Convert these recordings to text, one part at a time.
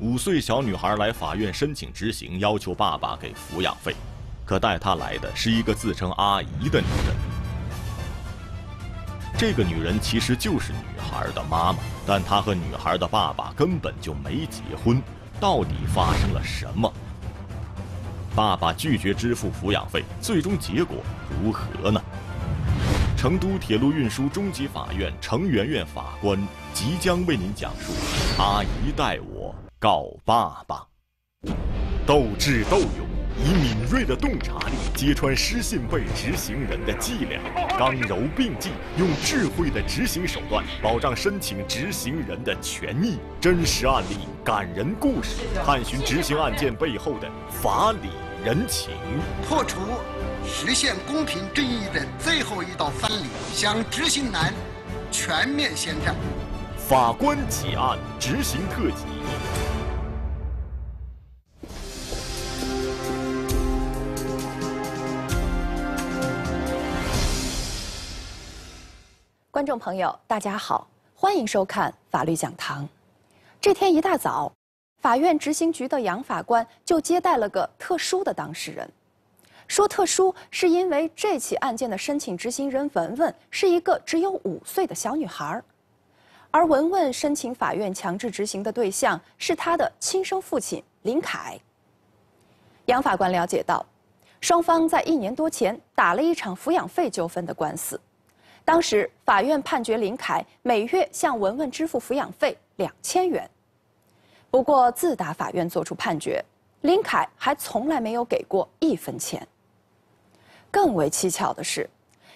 五岁小女孩来法院申请执行，要求爸爸给抚养费，可带她来的是一个自称阿姨的女人。这个女人其实就是女孩的妈妈，但她和女孩的爸爸根本就没结婚，到底发生了什么？爸爸拒绝支付抚养费，最终结果如何呢？成都铁路运输中级法院程媛媛法官即将为您讲述：“阿姨带我。”告爸爸，斗智斗勇，以敏锐的洞察力揭穿失信被执行人的伎俩，刚柔并济，用智慧的执行手段保障申请执行人的权益。真实案例，感人故事，探寻执行案件背后的法理人情，破除实现公平正义的最后一道藩篱，向执行难全面宣战。法官结案，执行特辑。观众朋友，大家好，欢迎收看《法律讲堂》。这天一大早，法院执行局的杨法官就接待了个特殊的当事人。说特殊，是因为这起案件的申请执行人文文是一个只有五岁的小女孩，而文文申请法院强制执行的对象是她的亲生父亲林凯。杨法官了解到，双方在一年多前打了一场抚养费纠纷的官司。当时法院判决林凯每月向文文支付抚养费两千元，不过自打法院作出判决，林凯还从来没有给过一分钱。更为蹊跷的是，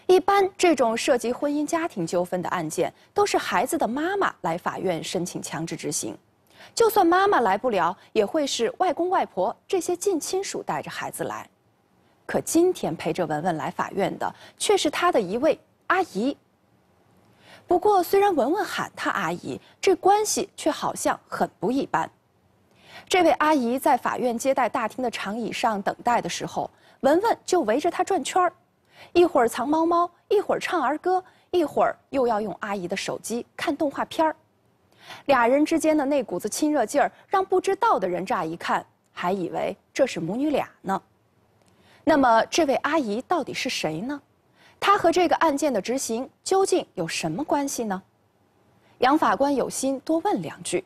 一般这种涉及婚姻家庭纠纷的案件，都是孩子的妈妈来法院申请强制执行，就算妈妈来不了，也会是外公外婆这些近亲属带着孩子来。可今天陪着文文来法院的，却是他的一位。阿姨。不过，虽然文文喊她阿姨，这关系却好像很不一般。这位阿姨在法院接待大厅的长椅上等待的时候，文文就围着她转圈儿，一会儿藏猫猫，一会儿唱儿歌，一会儿又要用阿姨的手机看动画片儿。俩人之间的那股子亲热劲儿，让不知道的人乍一看还以为这是母女俩呢。那么，这位阿姨到底是谁呢？他和这个案件的执行究竟有什么关系呢？杨法官有心多问两句，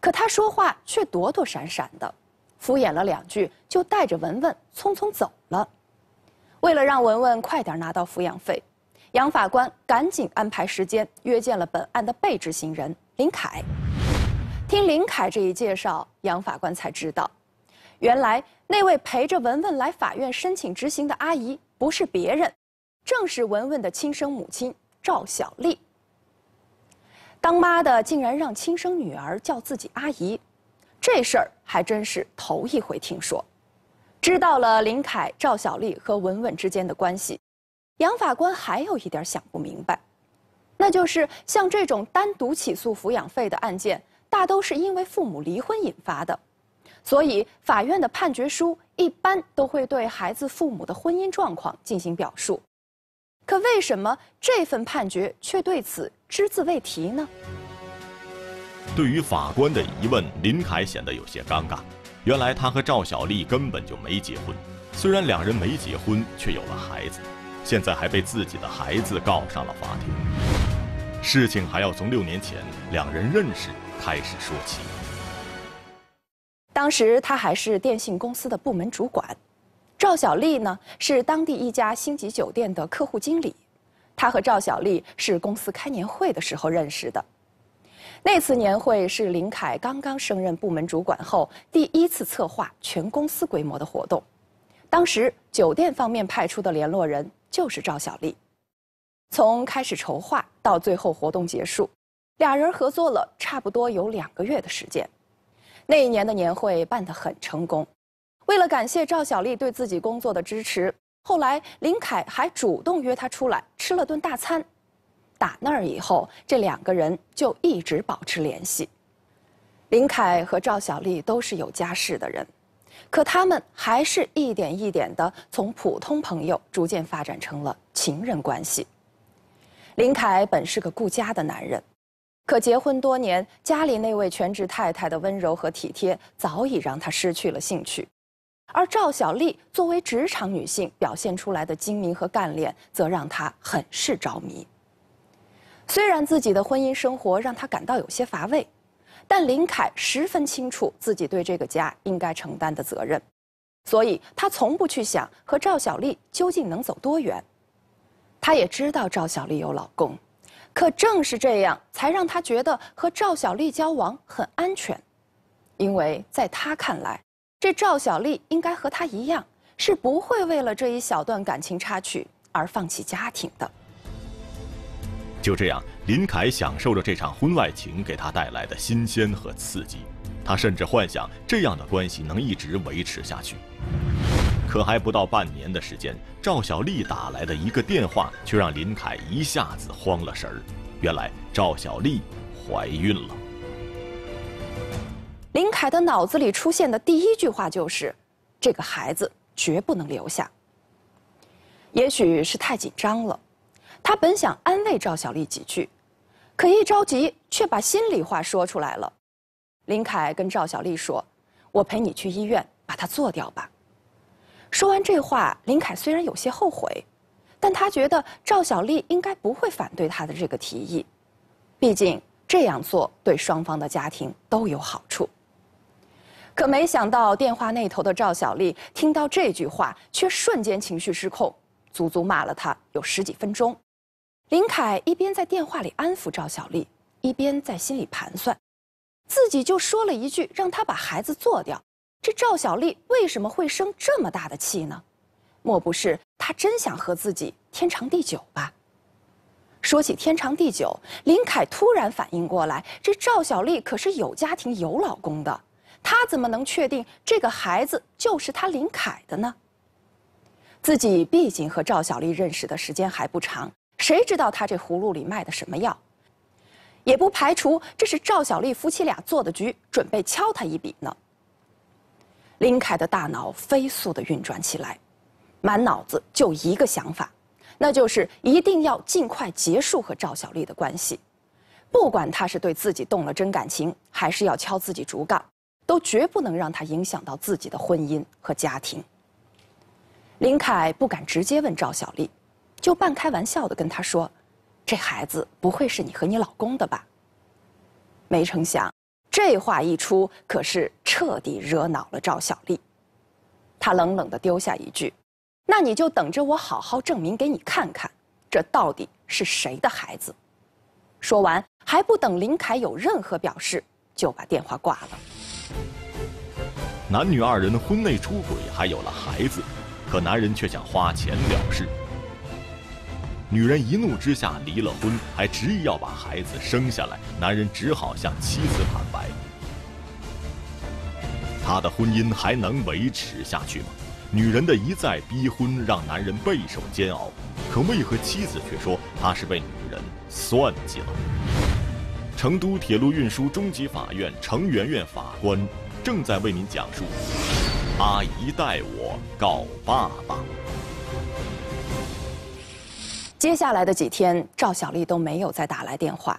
可他说话却躲躲闪闪的，敷衍了两句就带着文文匆匆走了。为了让文文快点拿到抚养费，杨法官赶紧安排时间约见了本案的被执行人林凯。听林凯这一介绍，杨法官才知道，原来那位陪着文文来法院申请执行的阿姨不是别人。正是文文的亲生母亲赵小丽。当妈的竟然让亲生女儿叫自己阿姨，这事儿还真是头一回听说。知道了林凯、赵小丽和文文之间的关系，杨法官还有一点想不明白，那就是像这种单独起诉抚养费的案件，大都是因为父母离婚引发的，所以法院的判决书一般都会对孩子父母的婚姻状况进行表述。可为什么这份判决却对此只字未提呢？对于法官的疑问，林凯显得有些尴尬。原来他和赵小丽根本就没结婚，虽然两人没结婚，却有了孩子，现在还被自己的孩子告上了法庭。事情还要从六年前两人认识开始说起。当时他还是电信公司的部门主管。赵小丽呢是当地一家星级酒店的客户经理，她和赵小丽是公司开年会的时候认识的。那次年会是林凯刚刚升任部门主管后第一次策划全公司规模的活动，当时酒店方面派出的联络人就是赵小丽。从开始筹划到最后活动结束，俩人合作了差不多有两个月的时间。那一年的年会办得很成功。为了感谢赵小丽对自己工作的支持，后来林凯还主动约她出来吃了顿大餐。打那儿以后，这两个人就一直保持联系。林凯和赵小丽都是有家室的人，可他们还是一点一点的从普通朋友逐渐发展成了情人关系。林凯本是个顾家的男人，可结婚多年，家里那位全职太太的温柔和体贴早已让他失去了兴趣。而赵小丽作为职场女性表现出来的精明和干练，则让她很是着迷。虽然自己的婚姻生活让她感到有些乏味，但林凯十分清楚自己对这个家应该承担的责任，所以他从不去想和赵小丽究竟能走多远。他也知道赵小丽有老公，可正是这样，才让他觉得和赵小丽交往很安全，因为在他看来。这赵小丽应该和他一样，是不会为了这一小段感情插曲而放弃家庭的。就这样，林凯享受着这场婚外情给他带来的新鲜和刺激，他甚至幻想这样的关系能一直维持下去。可还不到半年的时间，赵小丽打来的一个电话却让林凯一下子慌了神儿。原来赵小丽怀孕了。林凯的脑子里出现的第一句话就是：“这个孩子绝不能留下。”也许是太紧张了，他本想安慰赵小丽几句，可一着急却把心里话说出来了。林凯跟赵小丽说：“我陪你去医院，把它做掉吧。”说完这话，林凯虽然有些后悔，但他觉得赵小丽应该不会反对他的这个提议，毕竟这样做对双方的家庭都有好处。可没想到，电话那头的赵小丽听到这句话，却瞬间情绪失控，足足骂了他有十几分钟。林凯一边在电话里安抚赵小丽，一边在心里盘算，自己就说了一句让他把孩子做掉，这赵小丽为什么会生这么大的气呢？莫不是他真想和自己天长地久吧？说起天长地久，林凯突然反应过来，这赵小丽可是有家庭有老公的。他怎么能确定这个孩子就是他林凯的呢？自己毕竟和赵小丽认识的时间还不长，谁知道他这葫芦里卖的什么药？也不排除这是赵小丽夫妻俩做的局，准备敲他一笔呢。林凯的大脑飞速的运转起来，满脑子就一个想法，那就是一定要尽快结束和赵小丽的关系，不管他是对自己动了真感情，还是要敲自己竹杠。都绝不能让他影响到自己的婚姻和家庭。林凯不敢直接问赵小丽，就半开玩笑地跟她说：“这孩子不会是你和你老公的吧？”没成想，这话一出，可是彻底惹恼了赵小丽。她冷冷地丢下一句：“那你就等着我好好证明给你看看，这到底是谁的孩子。”说完，还不等林凯有任何表示，就把电话挂了。男女二人婚内出轨，还有了孩子，可男人却想花钱了事。女人一怒之下离了婚，还执意要把孩子生下来，男人只好向妻子坦白：他的婚姻还能维持下去吗？女人的一再逼婚让男人备受煎熬，可为何妻子却说他是被女人算计了？成都铁路运输中级法院程媛媛法官正在为您讲述：“阿姨带我告爸爸。”接下来的几天，赵小丽都没有再打来电话，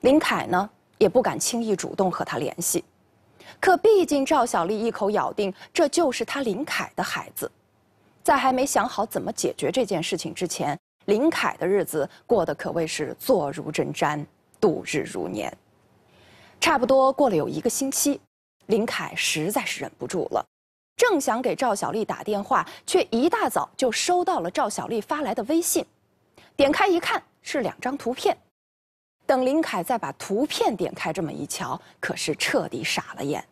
林凯呢也不敢轻易主动和他联系。可毕竟赵小丽一口咬定这就是他林凯的孩子，在还没想好怎么解决这件事情之前，林凯的日子过得可谓是坐如针毡。度日如年，差不多过了有一个星期，林凯实在是忍不住了，正想给赵小丽打电话，却一大早就收到了赵小丽发来的微信。点开一看，是两张图片。等林凯再把图片点开，这么一瞧，可是彻底傻了眼。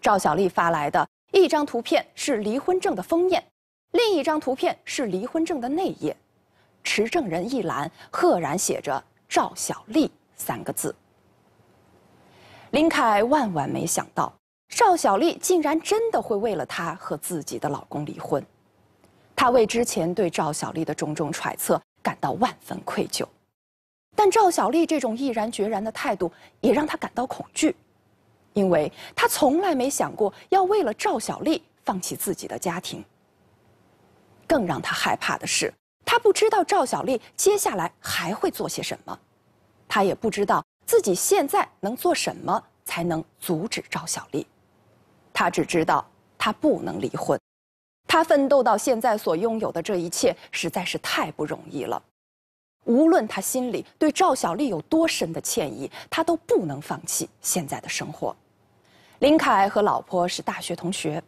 赵小丽发来的一张图片是离婚证的封面，另一张图片是离婚证的内页，持证人一栏赫然写着赵小丽。三个字。林凯万万没想到，赵小丽竟然真的会为了他和自己的老公离婚。他为之前对赵小丽的种种揣测感到万分愧疚，但赵小丽这种毅然决然的态度也让他感到恐惧，因为他从来没想过要为了赵小丽放弃自己的家庭。更让他害怕的是，他不知道赵小丽接下来还会做些什么。他也不知道自己现在能做什么才能阻止赵小丽，他只知道他不能离婚，他奋斗到现在所拥有的这一切实在是太不容易了。无论他心里对赵小丽有多深的歉意，他都不能放弃现在的生活。林凯和老婆是大学同学，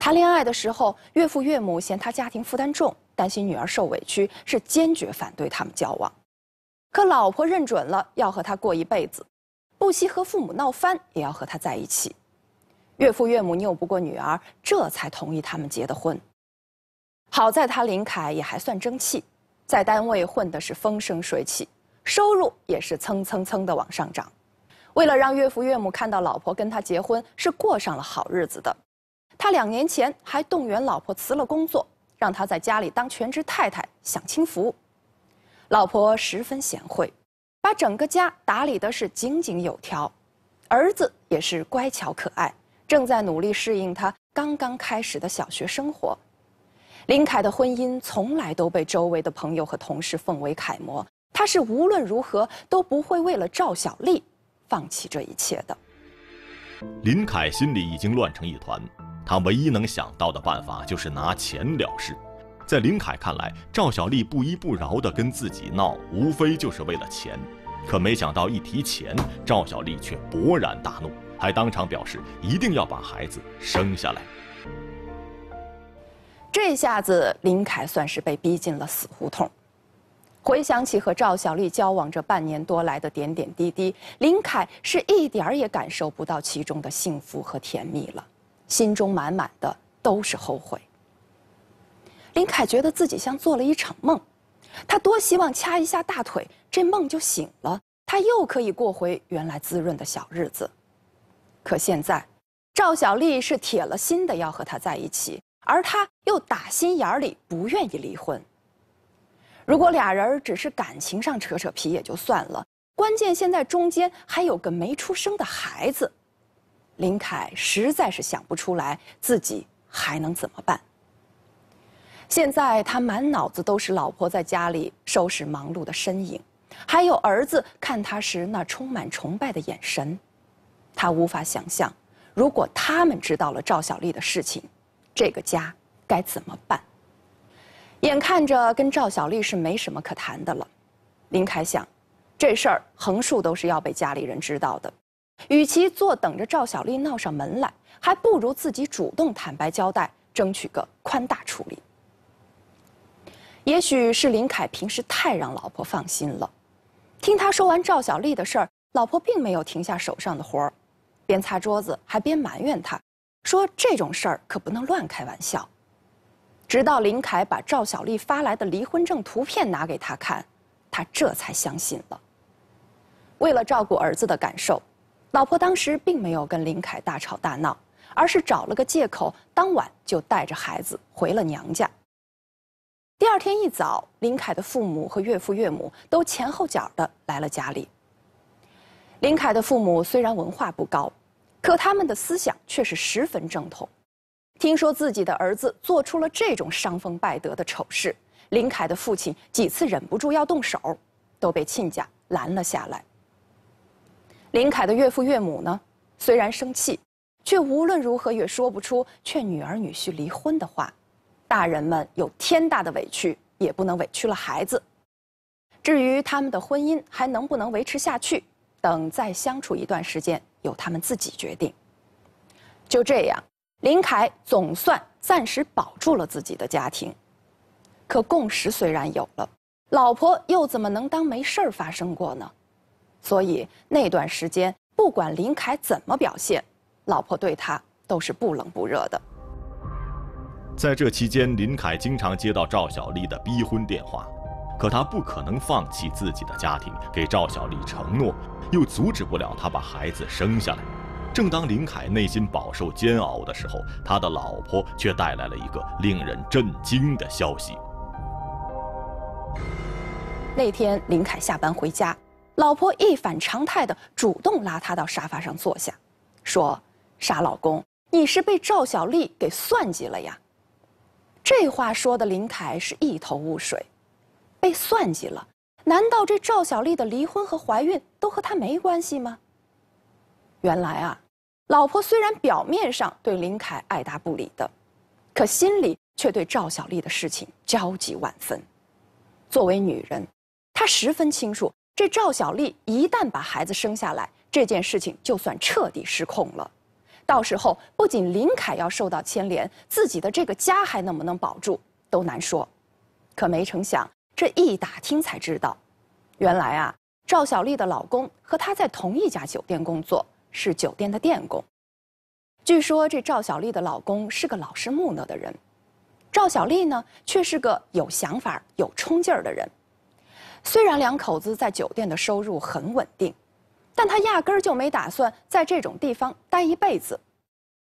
谈恋爱的时候，岳父岳母嫌他家庭负担重，担心女儿受委屈，是坚决反对他们交往。可老婆认准了要和他过一辈子，不惜和父母闹翻也要和他在一起，岳父岳母拗不过女儿，这才同意他们结的婚。好在他林凯也还算争气，在单位混的是风生水起，收入也是蹭蹭蹭的往上涨。为了让岳父岳母看到老婆跟他结婚是过上了好日子的，他两年前还动员老婆辞了工作，让她在家里当全职太太享清福。老婆十分贤惠，把整个家打理的是井井有条，儿子也是乖巧可爱，正在努力适应他刚刚开始的小学生活。林凯的婚姻从来都被周围的朋友和同事奉为楷模，他是无论如何都不会为了赵小丽放弃这一切的。林凯心里已经乱成一团，他唯一能想到的办法就是拿钱了事。在林凯看来，赵小丽不依不饶地跟自己闹，无非就是为了钱。可没想到，一提钱，赵小丽却勃然大怒，还当场表示一定要把孩子生下来。这下子，林凯算是被逼进了死胡同。回想起和赵小丽交往这半年多来的点点滴滴，林凯是一点儿也感受不到其中的幸福和甜蜜了，心中满满的都是后悔。林凯觉得自己像做了一场梦，他多希望掐一下大腿，这梦就醒了，他又可以过回原来滋润的小日子。可现在，赵小丽是铁了心的要和他在一起，而他又打心眼里不愿意离婚。如果俩人儿只是感情上扯扯皮也就算了，关键现在中间还有个没出生的孩子，林凯实在是想不出来自己还能怎么办。现在他满脑子都是老婆在家里收拾忙碌的身影，还有儿子看他时那充满崇拜的眼神，他无法想象，如果他们知道了赵小丽的事情，这个家该怎么办。眼看着跟赵小丽是没什么可谈的了，林凯想，这事儿横竖都是要被家里人知道的，与其坐等着赵小丽闹上门来，还不如自己主动坦白交代，争取个宽大处理。也许是林凯平时太让老婆放心了，听他说完赵小丽的事儿，老婆并没有停下手上的活儿，边擦桌子还边埋怨他，说这种事儿可不能乱开玩笑。直到林凯把赵小丽发来的离婚证图片拿给他看，他这才相信了。为了照顾儿子的感受，老婆当时并没有跟林凯大吵大闹，而是找了个借口，当晚就带着孩子回了娘家。第二天一早，林凯的父母和岳父岳母都前后脚的来了家里。林凯的父母虽然文化不高，可他们的思想却是十分正统。听说自己的儿子做出了这种伤风败德的丑事，林凯的父亲几次忍不住要动手，都被亲家拦了下来。林凯的岳父岳母呢，虽然生气，却无论如何也说不出劝女儿女婿离婚的话。大人们有天大的委屈，也不能委屈了孩子。至于他们的婚姻还能不能维持下去，等再相处一段时间，由他们自己决定。就这样，林凯总算暂时保住了自己的家庭。可共识虽然有了，老婆又怎么能当没事儿发生过呢？所以那段时间，不管林凯怎么表现，老婆对他都是不冷不热的。在这期间，林凯经常接到赵小丽的逼婚电话，可他不可能放弃自己的家庭，给赵小丽承诺，又阻止不了她把孩子生下来。正当林凯内心饱受煎熬的时候，他的老婆却带来了一个令人震惊的消息。那天，林凯下班回家，老婆一反常态的主动拉他到沙发上坐下，说：“傻老公，你是被赵小丽给算计了呀。”这话说的林凯是一头雾水，被算计了？难道这赵小丽的离婚和怀孕都和他没关系吗？原来啊，老婆虽然表面上对林凯爱答不理的，可心里却对赵小丽的事情焦急万分。作为女人，她十分清楚，这赵小丽一旦把孩子生下来，这件事情就算彻底失控了。到时候不仅林凯要受到牵连，自己的这个家还能不能保住都难说。可没成想，这一打听才知道，原来啊，赵小丽的老公和她在同一家酒店工作，是酒店的电工。据说这赵小丽的老公是个老实木讷的人，赵小丽呢却是个有想法、有冲劲儿的人。虽然两口子在酒店的收入很稳定。但她压根儿就没打算在这种地方待一辈子。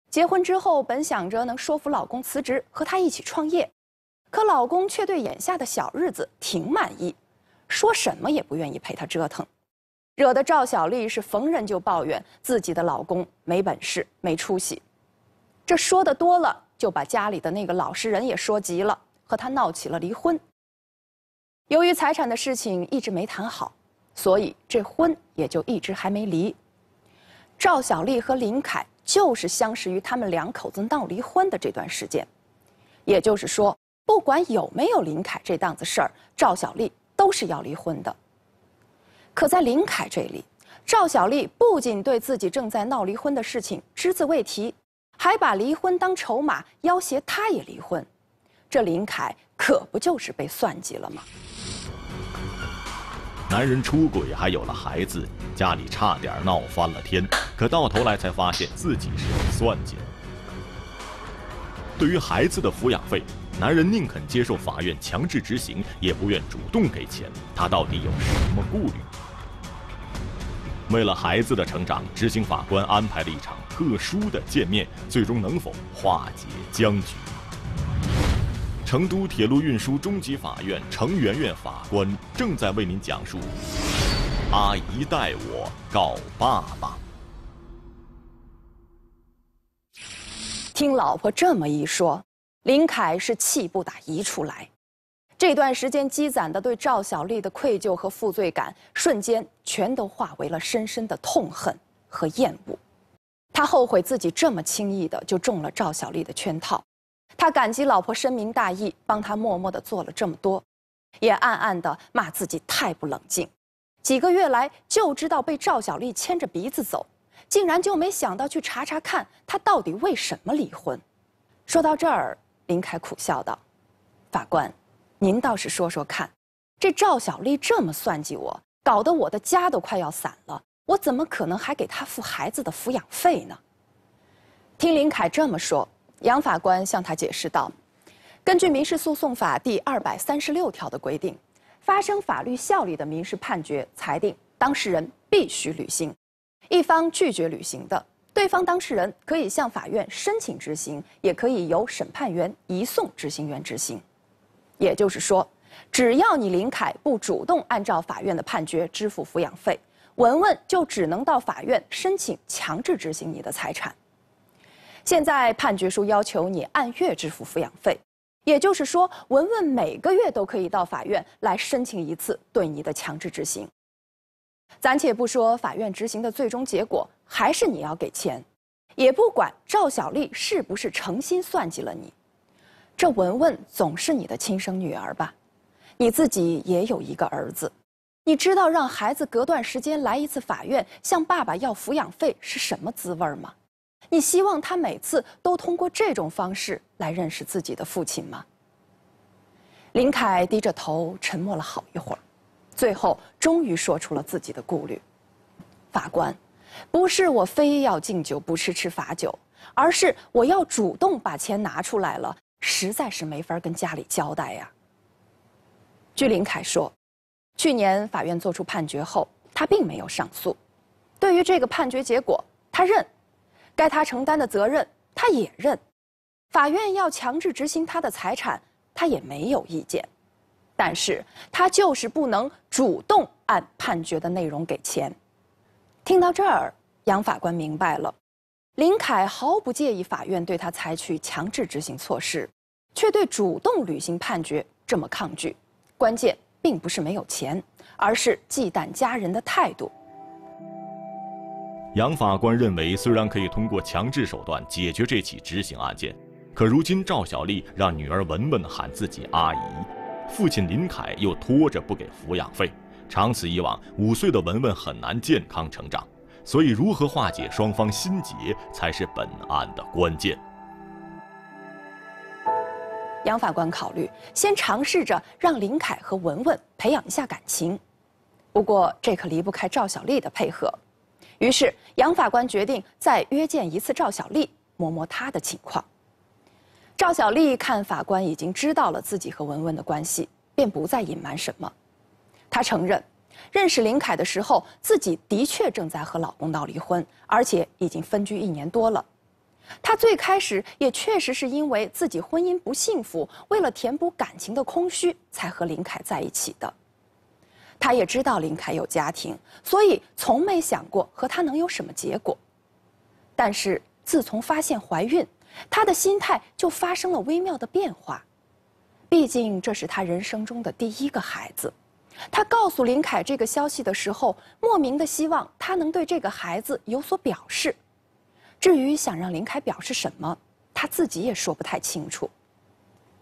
结婚之后，本想着能说服老公辞职和她一起创业，可老公却对眼下的小日子挺满意，说什么也不愿意陪她折腾，惹得赵小丽是逢人就抱怨自己的老公没本事、没出息。这说的多了，就把家里的那个老实人也说急了，和他闹起了离婚。由于财产的事情一直没谈好。所以这婚也就一直还没离。赵小丽和林凯就是相识于他们两口子闹离婚的这段时间，也就是说，不管有没有林凯这档子事儿，赵小丽都是要离婚的。可在林凯这里，赵小丽不仅对自己正在闹离婚的事情只字未提，还把离婚当筹码要挟他也离婚，这林凯可不就是被算计了吗？男人出轨还有了孩子，家里差点闹翻了天，可到头来才发现自己是被算计了。对于孩子的抚养费，男人宁肯接受法院强制执行，也不愿主动给钱，他到底有什么顾虑？为了孩子的成长，执行法官安排了一场特殊的见面，最终能否化解僵局？成都铁路运输中级法院程媛媛法官正在为您讲述：“阿姨带我告爸爸。”听老婆这么一说，林凯是气不打一处来。这段时间积攒的对赵小丽的愧疚和负罪感，瞬间全都化为了深深的痛恨和厌恶。他后悔自己这么轻易的就中了赵小丽的圈套。他感激老婆深明大义，帮他默默地做了这么多，也暗暗地骂自己太不冷静。几个月来就知道被赵小丽牵着鼻子走，竟然就没想到去查查看他到底为什么离婚。说到这儿，林凯苦笑道：“法官，您倒是说说看，这赵小丽这么算计我，搞得我的家都快要散了，我怎么可能还给她付孩子的抚养费呢？”听林凯这么说。杨法官向他解释道：“根据《民事诉讼法》第二百三十六条的规定，发生法律效力的民事判决、裁定，当事人必须履行。一方拒绝履行的，对方当事人可以向法院申请执行，也可以由审判员移送执行员执行。也就是说，只要你林凯不主动按照法院的判决支付抚养费，文文就只能到法院申请强制执行你的财产。”现在判决书要求你按月支付抚养费，也就是说，文文每个月都可以到法院来申请一次对你的强制执行。暂且不说法院执行的最终结果还是你要给钱，也不管赵小丽是不是诚心算计了你，这文文总是你的亲生女儿吧？你自己也有一个儿子，你知道让孩子隔段时间来一次法院向爸爸要抚养费是什么滋味吗？你希望他每次都通过这种方式来认识自己的父亲吗？林凯低着头沉默了好一会儿，最后终于说出了自己的顾虑：“法官，不是我非要敬酒不吃吃罚酒，而是我要主动把钱拿出来了，实在是没法跟家里交代呀。”据林凯说，去年法院作出判决后，他并没有上诉，对于这个判决结果，他认。该他承担的责任，他也认；法院要强制执行他的财产，他也没有意见。但是，他就是不能主动按判决的内容给钱。听到这儿，杨法官明白了：林凯毫不介意法院对他采取强制执行措施，却对主动履行判决这么抗拒。关键并不是没有钱，而是忌惮家人的态度。杨法官认为，虽然可以通过强制手段解决这起执行案件，可如今赵小丽让女儿文文喊自己阿姨，父亲林凯又拖着不给抚养费，长此以往，五岁的文文很难健康成长。所以，如何化解双方心结，才是本案的关键。杨法官考虑，先尝试着让林凯和文文培养一下感情，不过这可离不开赵小丽的配合。于是，杨法官决定再约见一次赵小丽，摸摸她的情况。赵小丽看法官已经知道了自己和文文的关系，便不再隐瞒什么。她承认，认识林凯的时候，自己的确正在和老公闹离婚，而且已经分居一年多了。她最开始也确实是因为自己婚姻不幸福，为了填补感情的空虚，才和林凯在一起的。她也知道林凯有家庭，所以从没想过和他能有什么结果。但是自从发现怀孕，她的心态就发生了微妙的变化。毕竟这是她人生中的第一个孩子。她告诉林凯这个消息的时候，莫名的希望他能对这个孩子有所表示。至于想让林凯表示什么，她自己也说不太清楚。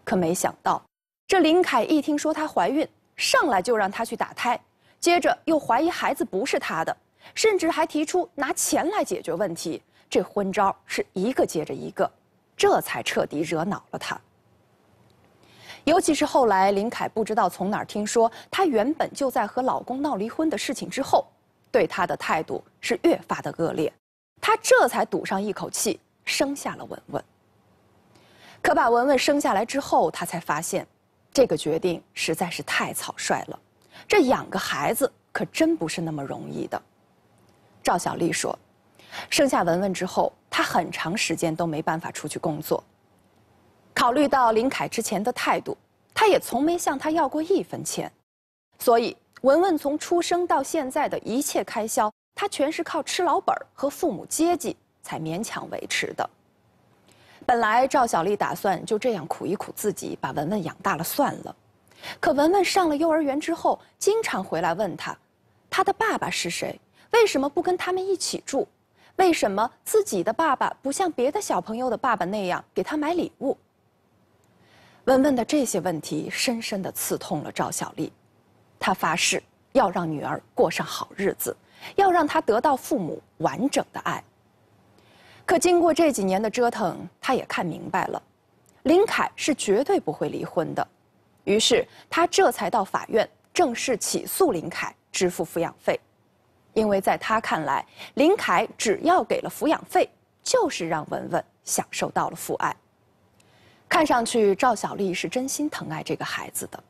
可没想到，这林凯一听说她怀孕。上来就让他去打胎，接着又怀疑孩子不是他的，甚至还提出拿钱来解决问题，这昏招是一个接着一个，这才彻底惹恼了他。尤其是后来林凯不知道从哪儿听说，她原本就在和老公闹离婚的事情之后，对她的态度是越发的恶劣，她这才赌上一口气生下了文文。可把文文生下来之后，她才发现。这个决定实在是太草率了，这养个孩子可真不是那么容易的。赵小丽说：“生下文文之后，她很长时间都没办法出去工作。考虑到林凯之前的态度，她也从没向他要过一分钱，所以文文从出生到现在的一切开销，她全是靠吃老本和父母接济才勉强维持的。”本来赵小丽打算就这样苦一苦自己，把文文养大了算了。可文文上了幼儿园之后，经常回来问他：“他的爸爸是谁？为什么不跟他们一起住？为什么自己的爸爸不像别的小朋友的爸爸那样给他买礼物？”文文的这些问题深深地刺痛了赵小丽，她发誓要让女儿过上好日子，要让她得到父母完整的爱。可经过这几年的折腾，她也看明白了，林凯是绝对不会离婚的，于是她这才到法院正式起诉林凯支付抚养费，因为在她看来，林凯只要给了抚养费，就是让文文享受到了父爱。看上去赵小丽是真心疼爱这个孩子的，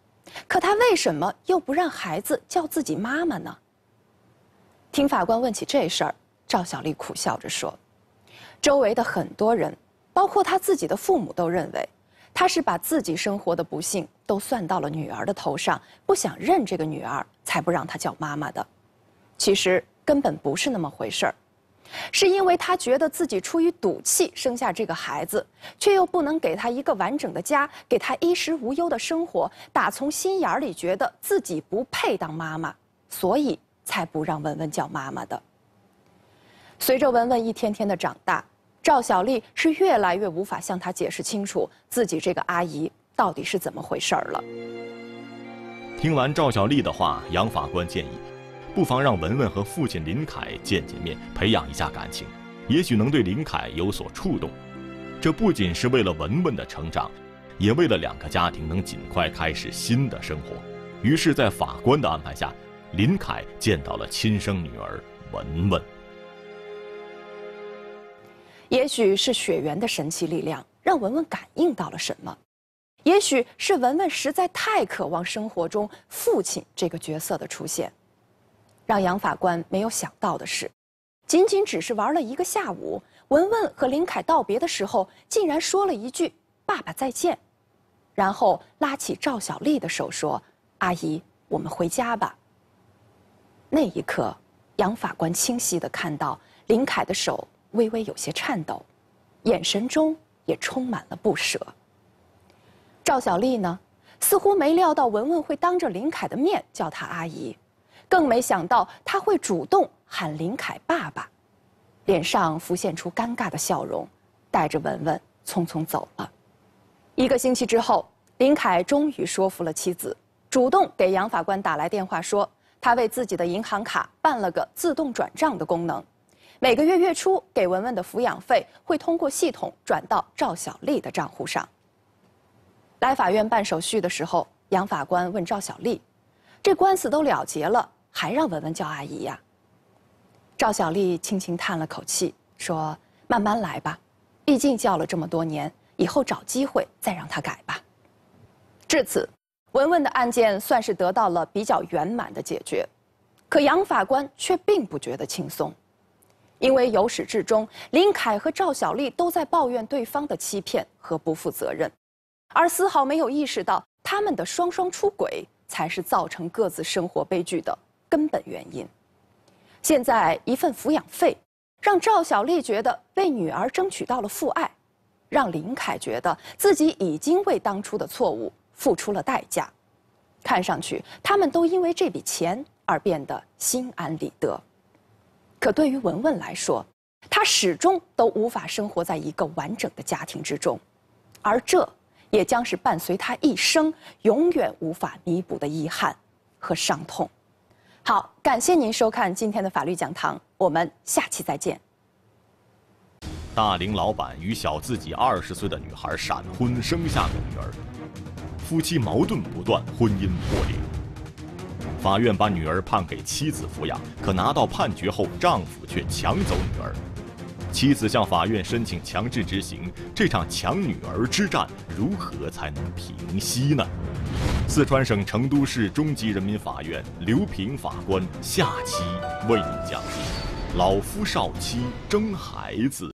可她为什么又不让孩子叫自己妈妈呢？听法官问起这事儿，赵小丽苦笑着说。周围的很多人，包括他自己的父母，都认为他是把自己生活的不幸都算到了女儿的头上，不想认这个女儿，才不让她叫妈妈的。其实根本不是那么回事儿，是因为他觉得自己出于赌气生下这个孩子，却又不能给他一个完整的家，给他衣食无忧的生活，打从心眼里觉得自己不配当妈妈，所以才不让文文叫妈妈的。随着文文一天天的长大。赵小丽是越来越无法向他解释清楚自己这个阿姨到底是怎么回事儿了。听完赵小丽的话，杨法官建议，不妨让文文和父亲林凯见见面，培养一下感情，也许能对林凯有所触动。这不仅是为了文文的成长，也为了两个家庭能尽快开始新的生活。于是，在法官的安排下，林凯见到了亲生女儿文文。也许是血缘的神奇力量让文文感应到了什么，也许是文文实在太渴望生活中父亲这个角色的出现，让杨法官没有想到的是，仅仅只是玩了一个下午，文文和林凯道别的时候竟然说了一句“爸爸再见”，然后拉起赵小丽的手说：“阿姨，我们回家吧。”那一刻，杨法官清晰的看到林凯的手。微微有些颤抖，眼神中也充满了不舍。赵小丽呢，似乎没料到文文会当着林凯的面叫她阿姨，更没想到他会主动喊林凯爸爸，脸上浮现出尴尬的笑容，带着文文匆匆走了。一个星期之后，林凯终于说服了妻子，主动给杨法官打来电话，说他为自己的银行卡办了个自动转账的功能。每个月月初，给文文的抚养费会通过系统转到赵小丽的账户上。来法院办手续的时候，杨法官问赵小丽：“这官司都了结了，还让文文叫阿姨呀？”赵小丽轻轻叹了口气，说：“慢慢来吧，毕竟叫了这么多年，以后找机会再让她改吧。”至此，文文的案件算是得到了比较圆满的解决，可杨法官却并不觉得轻松。因为由始至终，林凯和赵小丽都在抱怨对方的欺骗和不负责任，而丝毫没有意识到他们的双双出轨才是造成各自生活悲剧的根本原因。现在，一份抚养费让赵小丽觉得为女儿争取到了父爱，让林凯觉得自己已经为当初的错误付出了代价。看上去，他们都因为这笔钱而变得心安理得。可对于文文来说，她始终都无法生活在一个完整的家庭之中，而这也将是伴随她一生永远无法弥补的遗憾和伤痛。好，感谢您收看今天的法律讲堂，我们下期再见。大龄老板与小自己二十岁的女孩闪婚，生下女儿，夫妻矛盾不断，婚姻破裂。法院把女儿判给妻子抚养，可拿到判决后，丈夫却抢走女儿。妻子向法院申请强制执行，这场抢女儿之战如何才能平息呢？四川省成都市中级人民法院刘平法官下期为你讲：老夫少妻争孩子。